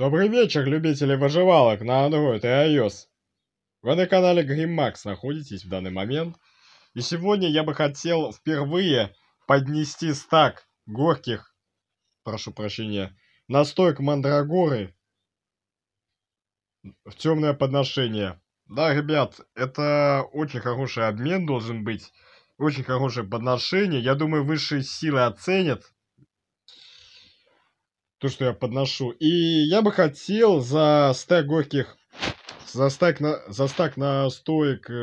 Добрый вечер, любители выживалок на Android и iOS. Вы на канале GrimMax находитесь в данный момент. И сегодня я бы хотел впервые поднести стак горьких, прошу прощения, настоек мандрагоры в темное подношение. Да, ребят, это очень хороший обмен должен быть, очень хорошее подношение. Я думаю, высшие силы оценят то, что я подношу. И я бы хотел за стек горьких, за стек на, за стек на стоек э,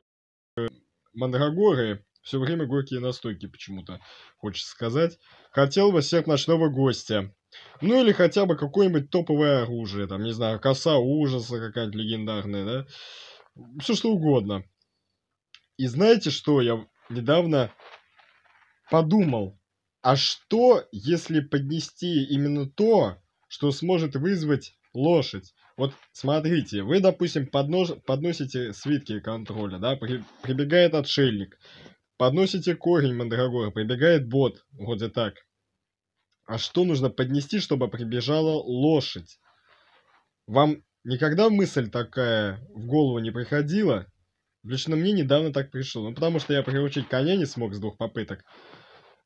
Мандрагоры, все время горькие настойки почему-то, хочется сказать. Хотел бы всех ночного гостя. Ну или хотя бы какое-нибудь топовое оружие, там, не знаю, коса ужаса какая-нибудь легендарная, да? Все что угодно. И знаете что, я недавно подумал, а что, если поднести именно то, что сможет вызвать лошадь? Вот смотрите, вы, допустим, поднож... подносите свитки контроля, да, при... прибегает отшельник, подносите корень мандрагора, прибегает бот, Вот и так. А что нужно поднести, чтобы прибежала лошадь? Вам никогда мысль такая в голову не приходила? Лично мне недавно так пришло, ну потому что я приручить коня не смог с двух попыток.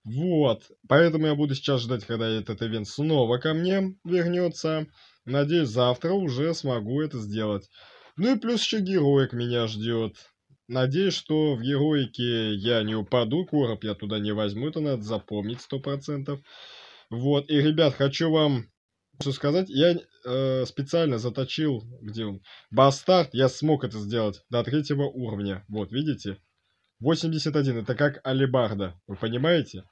Вот, поэтому я буду сейчас ждать, когда этот ивент снова ко мне вернется. Надеюсь, завтра уже смогу это сделать. Ну и плюс еще героик меня ждет. Надеюсь, что в героике я не упаду, короб я туда не возьму, это надо запомнить 100%. Вот, и, ребят, хочу вам что сказать, я э, специально заточил, где он, бастард, я смог это сделать до третьего уровня, вот, видите? 81 это как алибарда, вы понимаете?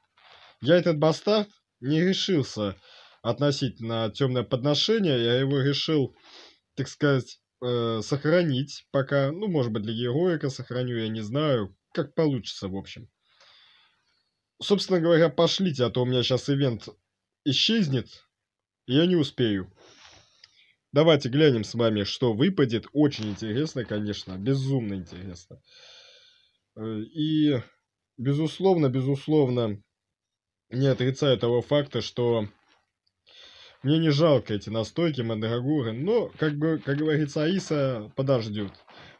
Я этот бастард не решился относить на темное подношение, я его решил, так сказать, э, сохранить пока. Ну, может быть, для героика сохраню, я не знаю. Как получится, в общем. Собственно говоря, пошлите, а то у меня сейчас ивент исчезнет, и я не успею. Давайте глянем с вами, что выпадет. Очень интересно, конечно, безумно интересно. Э, и, безусловно, безусловно, не отрицаю того факта, что мне не жалко эти настойки Мандрагоры, но, как, бы, как говорится, Аиса подождет.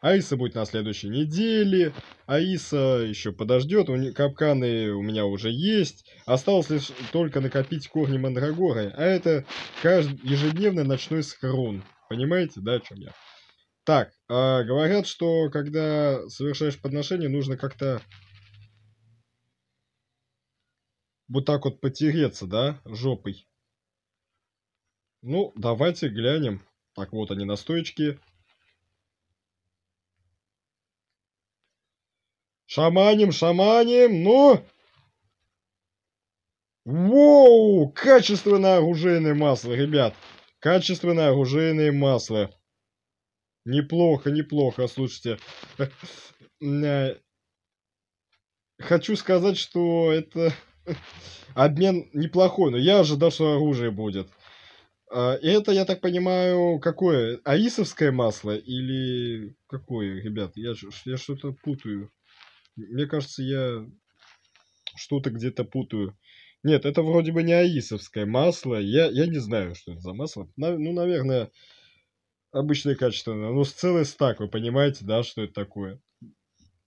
Аиса будет на следующей неделе, Аиса еще подождет, у них капканы у меня уже есть. Осталось лишь только накопить корни Мандрагоры, а это кажд... ежедневный ночной схрон. Понимаете, да, о чем я? Так, э, говорят, что когда совершаешь подношение, нужно как-то вот так вот потереться, да, жопой. Ну, давайте глянем. Так, вот они, настойчики. Шаманим, шаманим, ну! Воу! Качественное оружейное масло, ребят! Качественное оружейное масло. Неплохо, неплохо, слушайте. Э, хочу сказать, что это обмен неплохой, но я ожидал, что оружие будет. А, и Это, я так понимаю, какое? Аисовское масло или какое, ребят? Я, я что-то путаю. Мне кажется, я что-то где-то путаю. Нет, это вроде бы не аисовское масло. Я, я не знаю, что это за масло. ну, наверное, обычное качество, но с целый стак, вы понимаете, да, что это такое?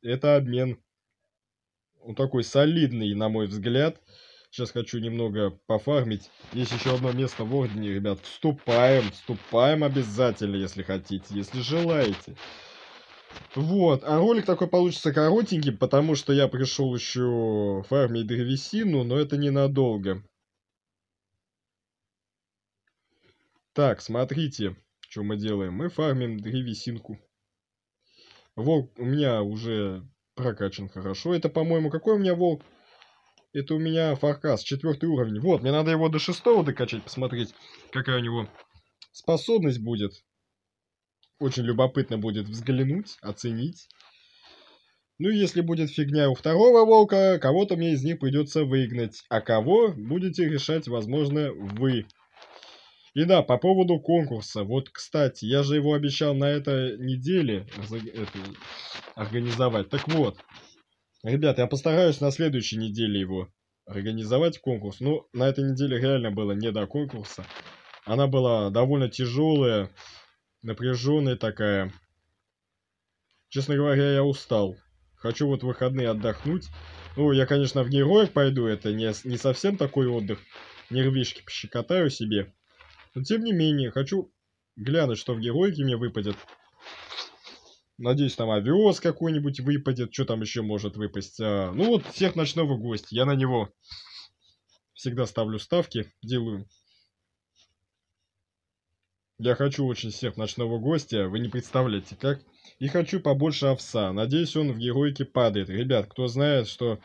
Это обмен. Он такой солидный, на мой взгляд. Сейчас хочу немного пофармить. Есть еще одно место в Ордене, ребят. Вступаем, вступаем обязательно, если хотите, если желаете. Вот, а ролик такой получится коротенький, потому что я пришел еще фармить древесину, но это ненадолго. Так, смотрите. Что мы делаем? Мы фармим древесинку. Волк у меня уже прокачан хорошо. Это, по-моему, какой у меня волк? Это у меня фаркас, четвертый уровень. Вот, мне надо его до шестого докачать, посмотреть, какая у него способность будет. Очень любопытно будет взглянуть, оценить. Ну, и если будет фигня у второго волка, кого-то мне из них придется выгнать. А кого, будете решать, возможно, вы. И да, по поводу конкурса. Вот, кстати, я же его обещал на этой неделе это, организовать. Так вот, ребят, я постараюсь на следующей неделе его организовать конкурс. Но ну, на этой неделе реально было не до конкурса. Она была довольно тяжелая, напряженная такая. Честно говоря, я устал. Хочу вот выходные отдохнуть. Ну, я, конечно, в героев пойду, это не, не совсем такой отдых. Нервишки пощекотаю себе. Но тем не менее, хочу глянуть, что в героике мне выпадет. Надеюсь, там овес какой-нибудь выпадет. Что там еще может выпасть? А, ну вот, всех ночного гостя. Я на него всегда ставлю ставки, делаю. Я хочу очень всех ночного гостя, вы не представляете как. И хочу побольше овса. Надеюсь, он в героике падает. Ребят, кто знает, что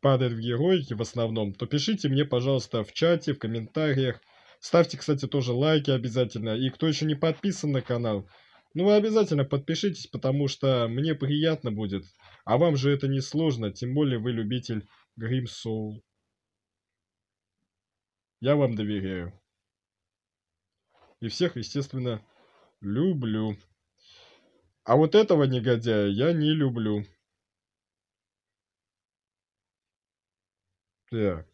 падает в героике в основном, то пишите мне, пожалуйста, в чате, в комментариях. Ставьте, кстати, тоже лайки обязательно. И кто еще не подписан на канал, ну вы обязательно подпишитесь, потому что мне приятно будет. А вам же это не сложно, тем более вы любитель Grim Soul. Я вам доверяю. И всех, естественно, люблю. А вот этого негодяя я не люблю. Так.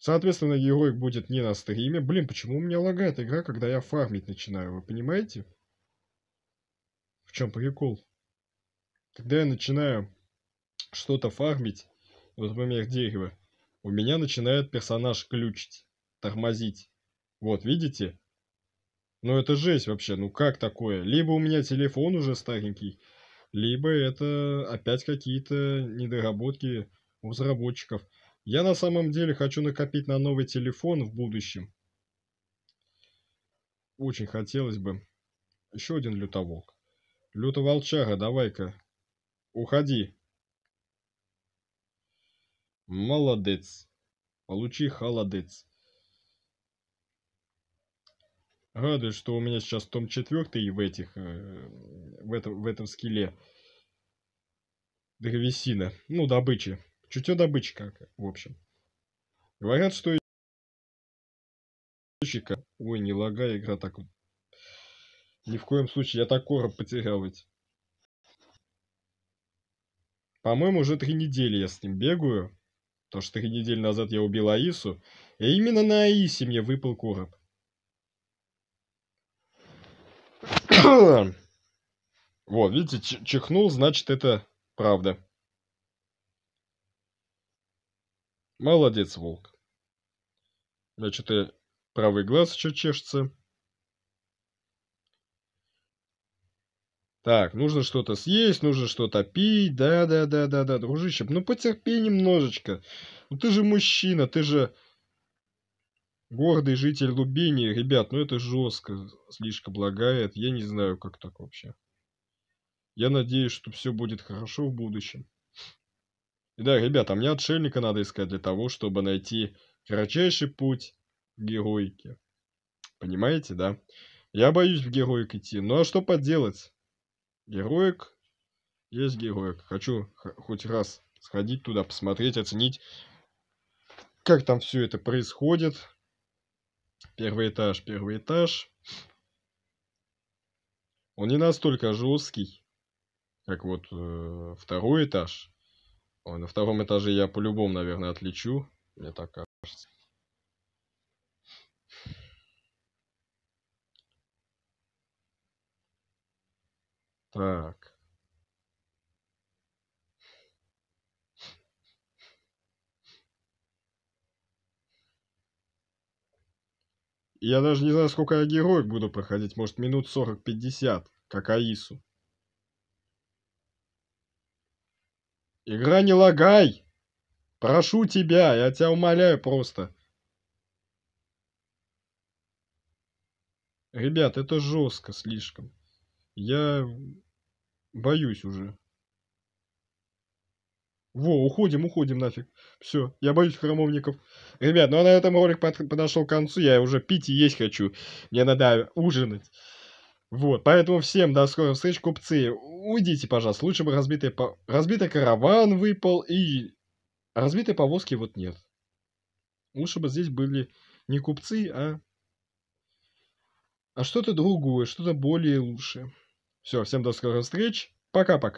Соответственно, герой будет не на стриме. Блин, почему у меня лагает игра, когда я фармить начинаю, вы понимаете? В чем прикол? Когда я начинаю что-то фармить, вот, например, дерево, у меня начинает персонаж ключить, тормозить. Вот, видите? Ну это жесть вообще, ну как такое? Либо у меня телефон уже старенький, либо это опять какие-то недоработки у разработчиков. Я на самом деле хочу накопить на новый телефон в будущем. Очень хотелось бы. Еще один лютоволк. Лютоволчага, давай-ка. Уходи. Молодец. Получи холодец. Радует, что у меня сейчас том четвертый в этих, э, в этом, в этом скеле Древесина. Ну, добычи. Чутье добычи, как, в общем. Говорят, что Ой, не лагай, игра так вот. Ни в коем случае, я так короб потерял ведь. По-моему, уже три недели я с ним бегаю. Потому что три недели назад я убил Аису. И именно на Аисе мне выпал короб. вот, видите, чихнул, значит это правда. Молодец, волк. Значит, и правый глаз еще чешется. Так, нужно что-то съесть, нужно что-то пить. Да-да-да-да-да, дружище, ну потерпи немножечко. Ну ты же мужчина, ты же гордый житель Лубини. Ребят, ну это жестко, слишком лагает. Я не знаю, как так вообще. Я надеюсь, что все будет хорошо в будущем. И да, ребята, мне отшельника надо искать для того, чтобы найти кратчайший путь к героике. Понимаете, да? Я боюсь в героик идти. Ну а что поделать? Героик есть героик. Хочу хоть раз сходить туда, посмотреть, оценить, как там все это происходит. Первый этаж, первый этаж. Он не настолько жесткий, как вот э, второй этаж. Ой, на ну, втором этаже я по-любому, наверное, отлечу. Мне так кажется. Так. Я даже не знаю, сколько я героев буду проходить. Может, минут 40-50, как Аису. Игра не лагай! Прошу тебя, я тебя умоляю просто. Ребят, это жестко слишком. Я боюсь уже. Во, уходим, уходим нафиг. Все, я боюсь храмовников. Ребят, ну а на этом ролик под, подошел к концу. Я уже пить и есть хочу. Мне надо ужинать. Вот, поэтому всем до скорых встреч, купцы уйдите, пожалуйста. Лучше бы разбитый, по... разбитый караван выпал и... А разбитой повозки вот нет. Лучше бы здесь были не купцы, а... А что-то другое, что-то более лучшее. Все, всем до скорых встреч. Пока-пока.